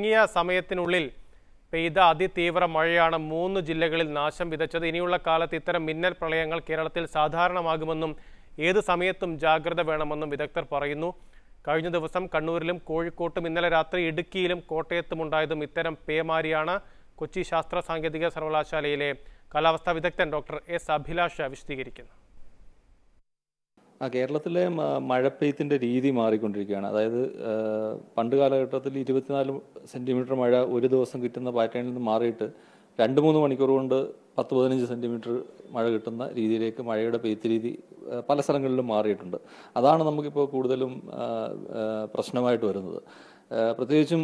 ചുരുങ്ങിയ സമയത്തിനുള്ളിൽ പെയ്ത അതിതീവ്ര മഴയാണ് മൂന്ന് ജില്ലകളിൽ നാശം വിതച്ചത് ഇനിയുള്ള കാലത്ത് ഇത്തരം മിന്നൽ പ്രളയങ്ങൾ കേരളത്തിൽ സാധാരണമാകുമെന്നും ഏത് സമയത്തും ജാഗ്രത വേണമെന്നും വിദഗ്ധർ പറയുന്നു കഴിഞ്ഞ ദിവസം കണ്ണൂരിലും കോഴിക്കോട്ടും ഇന്നലെ രാത്രി ഇടുക്കിയിലും കോട്ടയത്തും ഉണ്ടായതും ഇത്തരം പേമാരിയാണ് കൊച്ചി ശാസ്ത്ര സാങ്കേതിക സർവകലാശാലയിലെ കാലാവസ്ഥാ വിദഗ്ധൻ ഡോക്ടർ എസ് അഭിലാഷ വിശദീകരിക്കുന്നു ആ കേരളത്തിലെ മഴപ്പെയ്ത്തിൻ്റെ രീതി മാറിക്കൊണ്ടിരിക്കുകയാണ് അതായത് പണ്ട് കാലഘട്ടത്തിൽ ഇരുപത്തിനാല് സെന്റിമീറ്റർ മഴ ഒരു ദിവസം കിട്ടുന്ന പാറ്റേണിൽ നിന്ന് മാറിയിട്ട് രണ്ട് മൂന്ന് മണിക്കൂർ കൊണ്ട് പത്ത് പതിനഞ്ച് സെന്റിമീറ്റർ മഴ കിട്ടുന്ന രീതിയിലേക്ക് മഴയുടെ പെയ്ത്ത് രീതി പല സ്ഥലങ്ങളിലും മാറിയിട്ടുണ്ട് അതാണ് നമുക്കിപ്പോൾ കൂടുതലും പ്രശ്നമായിട്ട് വരുന്നത് പ്രത്യേകിച്ചും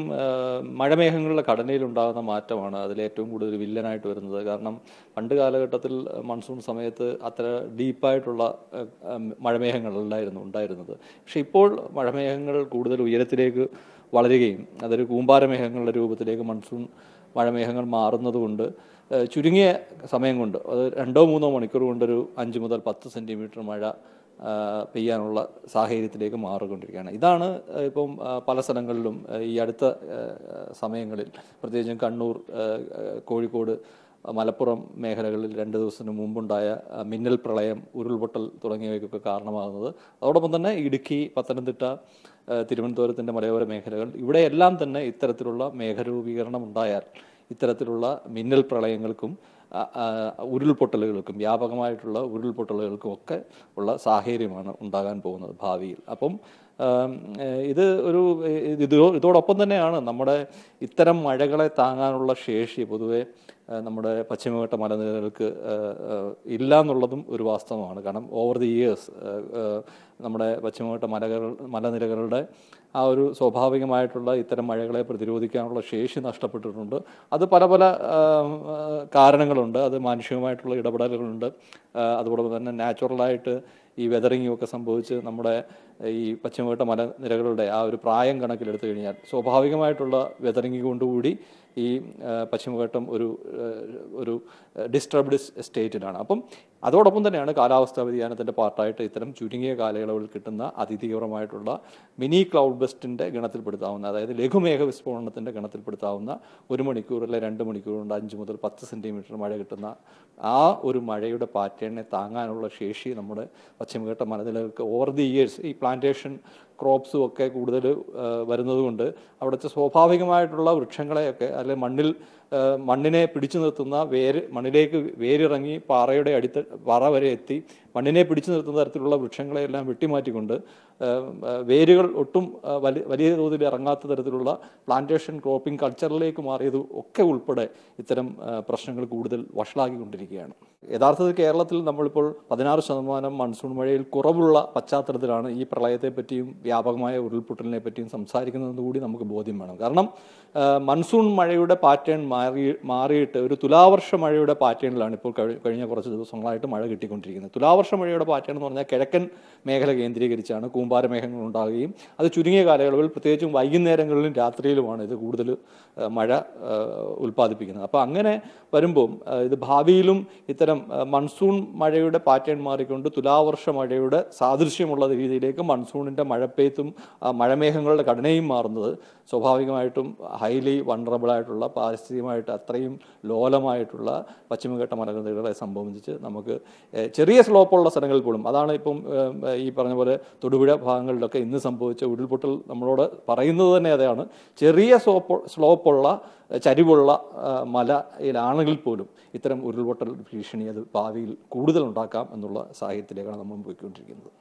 മഴമേഘങ്ങളുടെ ഘടനയിലുണ്ടാകുന്ന മാറ്റമാണ് അതിൽ ഏറ്റവും കൂടുതൽ വില്ലനായിട്ട് വരുന്നത് കാരണം പണ്ട് കാലഘട്ടത്തിൽ മൺസൂൺ സമയത്ത് അത്ര ഡീപ്പായിട്ടുള്ള മഴമേഘങ്ങളല്ലായിരുന്നു ഉണ്ടായിരുന്നത് പക്ഷെ ഇപ്പോൾ മഴമേഘങ്ങൾ കൂടുതൽ ഉയരത്തിലേക്ക് വളരുകയും അതൊരു കൂമ്പാരമേഘങ്ങളുടെ രൂപത്തിലേക്ക് മൺസൂൺ മഴമേഘങ്ങൾ മാറുന്നതുകൊണ്ട് ചുരുങ്ങിയ സമയം കൊണ്ട് അത് രണ്ടോ മൂന്നോ മണിക്കൂർ കൊണ്ടൊരു അഞ്ച് മുതൽ പത്ത് സെൻറ്റിമീറ്റർ മഴ പെയ്യാനുള്ള സാഹചര്യത്തിലേക്ക് മാറിക്കൊണ്ടിരിക്കുകയാണ് ഇതാണ് ഇപ്പം പല സ്ഥലങ്ങളിലും ഈ അടുത്ത സമയങ്ങളിൽ പ്രത്യേകിച്ചും കണ്ണൂർ കോഴിക്കോട് മലപ്പുറം മേഖലകളിൽ രണ്ട് ദിവസത്തിന് മുമ്പുണ്ടായ മിന്നൽ പ്രളയം ഉരുൾപൊട്ടൽ തുടങ്ങിയവയ്ക്കൊക്കെ കാരണമാകുന്നത് അതോടൊപ്പം തന്നെ ഇടുക്കി പത്തനംതിട്ട തിരുവനന്തപുരത്തിൻ്റെ മലയോര മേഖലകൾ ഇവിടെയെല്ലാം തന്നെ ഇത്തരത്തിലുള്ള മേഘരൂപീകരണം ഉണ്ടായാൽ ഇത്തരത്തിലുള്ള മിന്നൽ പ്രളയങ്ങൾക്കും ഉരുൾപൊട്ടലുകൾക്കും വ്യാപകമായിട്ടുള്ള ഉരുൾപൊട്ടലുകൾക്കും ഒക്കെ ഉള്ള സാഹചര്യമാണ് ഉണ്ടാകാൻ പോകുന്നത് ഭാവിയിൽ അപ്പം ഇത് ഒരു ഇതോടൊപ്പം തന്നെയാണ് നമ്മുടെ ഇത്തരം മഴകളെ താങ്ങാനുള്ള ശേഷി പൊതുവെ നമ്മുടെ പശ്ചിമഘട്ട മലനിരകൾക്ക് ഇല്ല എന്നുള്ളതും ഒരു വാസ്തവമാണ് കാരണം ഓവർ ദി ഇയേഴ്സ് നമ്മുടെ പശ്ചിമഘട്ട മലകൾ മലനിരകളുടെ ആ ഒരു സ്വാഭാവികമായിട്ടുള്ള ഇത്തരം മഴകളെ പ്രതിരോധിക്കാനുള്ള ശേഷി നഷ്ടപ്പെട്ടിട്ടുണ്ട് അത് പല പല കാരണങ്ങളുണ്ട് അത് മാനുഷികമായിട്ടുള്ള ഇടപെടലുകളുണ്ട് അതോടൊപ്പം തന്നെ നാച്ചുറലായിട്ട് ഈ വെതറിങ്ങും ഒക്കെ സംഭവിച്ച് നമ്മുടെ ഈ പശ്ചിമഘട്ട മലനിരകളുടെ ആ ഒരു പ്രായം കണക്കിലെടുത്തു കഴിഞ്ഞാൽ സ്വാഭാവികമായിട്ടുള്ള വെതറിങ് കൊണ്ടുകൂടി ഈ പശ്ചിമഘട്ടം ഒരു ഒരു ഡിസ്റ്റർബ്ഡ് സ്റ്റേറ്റിലാണ് അപ്പം അതോടൊപ്പം തന്നെയാണ് കാലാവസ്ഥാ വ്യതിയാനത്തിൻ്റെ പാർട്ടായിട്ട് ഇത്തരം ചുരുങ്ങിയ കാലയളവിൽ കിട്ടുന്ന അതിതീവ്രമായിട്ടുള്ള മിനി ക്ലൗഡ് ബെസ്റ്റിൻ്റെ ഗണത്തിൽപ്പെടുത്താവുന്ന അതായത് ലഘുമേഘ വിസ്ഫോടനത്തിൻ്റെ ഗണത്തിൽപ്പെടുത്താവുന്ന ഒരു മണിക്കൂർ അല്ലെ രണ്ട് മണിക്കൂർ കൊണ്ട് അഞ്ച് മുതൽ പത്ത് സെൻറ്റിമീറ്റർ മഴ കിട്ടുന്ന ആ ഒരു മഴയുടെ പാറ്റേണിനെ താങ്ങാനുള്ള ശേഷി നമ്മുടെ പശ്ചിമഘട്ട മലനിരകൾക്ക് ഓവർ ദി ഇയേഴ്സ് ഈ പ്ലാന്റേഷൻ ക്രോപ്സും ഒക്കെ കൂടുതൽ വരുന്നതുകൊണ്ട് അവിടുത്തെ സ്വാഭാവികമായിട്ടുള്ള വൃക്ഷങ്ങളെയൊക്കെ അല്ലെങ്കിൽ മണ്ണിൽ മണ്ണിനെ പിടിച്ചു നിർത്തുന്ന വേര് മണ്ണിലേക്ക് വേരിറങ്ങി പാറയുടെ അടിത്ത പാറ വരെ എത്തി മണ്ണിനെ പിടിച്ചു നിർത്തുന്ന തരത്തിലുള്ള വൃക്ഷങ്ങളെയെല്ലാം വെട്ടിമാറ്റിക്കൊണ്ട് വേരുകൾ ഒട്ടും വലിയ വലിയ തോതിൽ ഇറങ്ങാത്ത തരത്തിലുള്ള പ്ലാന്റേഷൻ ക്രോപ്പിംഗ് കൾച്ചറിലേക്ക് മാറിയത് ഒക്കെ ഉൾപ്പെടെ ഇത്തരം പ്രശ്നങ്ങൾ കൂടുതൽ വഷളാക്കിക്കൊണ്ടിരിക്കുകയാണ് യഥാർത്ഥത്തിൽ കേരളത്തിൽ നമ്മളിപ്പോൾ പതിനാറ് ശതമാനം മൺസൂൺ മഴയിൽ കുറവുള്ള പശ്ചാത്തലത്തിലാണ് ഈ പ്രളയത്തെപ്പറ്റിയും വ്യാപകമായ ഉരുൾപൊട്ടലിനെ പറ്റിയും സംസാരിക്കുന്നതെന്ന് കൂടി നമുക്ക് ബോധ്യം വേണം കാരണം മൺസൂൺ മഴയുടെ പാറ്റേൺ മാറി മാറിയിട്ട് ഒരു തുലാവർഷ മഴയുടെ പാറ്റേണിലാണ് ഇപ്പോൾ കഴിഞ്ഞ കുറച്ച് ദിവസങ്ങളായിട്ട് മഴ കിട്ടിക്കൊണ്ടിരിക്കുന്നത് തുലാവർഷ മഴയുടെ പാറ്റേൺ എന്ന് പറഞ്ഞാൽ കിഴക്കൻ മേഖല കേന്ദ്രീകരിച്ചാണ് കൂമ്പാര മേഘങ്ങൾ ഉണ്ടാകുകയും അത് ചുരുങ്ങിയ കാലയളവിൽ പ്രത്യേകിച്ചും വൈകുന്നേരങ്ങളിലും രാത്രിയിലുമാണ് ഇത് കൂടുതൽ മഴ ഉൽപ്പാദിപ്പിക്കുന്നത് അപ്പോൾ അങ്ങനെ വരുമ്പം ഇത് ഭാവിയിലും ഇത്തരം മൺസൂൺ മഴയുടെ പാറ്റേൺ മാറിക്കൊണ്ട് തുലാവർഷ മഴയുടെ സാദൃശ്യമുള്ള രീതിയിലേക്ക് മൺസൂണിൻ്റെ മഴപ്പെയ്ത്തും മഴമേഘങ്ങളുടെ ഘടനയും മാറുന്നത് സ്വാഭാവികമായിട്ടും ഹൈലി വണ്ടറബിളായിട്ടുള്ള പാരിസ്ഥിതികമായിട്ട് അത്രയും ലോലമായിട്ടുള്ള പശ്ചിമഘട്ട മലനിരകളെ സംബന്ധിച്ച് നമുക്ക് ചെറിയ സ്ലോപ്പുള്ള സ്ഥലങ്ങളിൽ പോലും അതാണ് ഇപ്പം ഈ പറഞ്ഞ പോലെ തൊടുപുഴ ഭാഗങ്ങളിലൊക്കെ ഇന്ന് സംഭവിച്ച ഉരുൾപൊട്ടൽ നമ്മളോട് പറയുന്നത് തന്നെ അതാണ് ചെറിയ സ്ലോപ്പ് സ്ലോപ്പുള്ള ചരിവുള്ള മലയിലാണെങ്കിൽ പോലും ഇത്തരം ഉരുൾപൊട്ടൽ ഭീഷണി അത് ഭാവിയിൽ കൂടുതൽ ഉണ്ടാക്കാം എന്നുള്ള സാഹചര്യത്തിലേക്കാണ് നമ്മൾ പോയിക്കൊണ്ടിരിക്കുന്നത്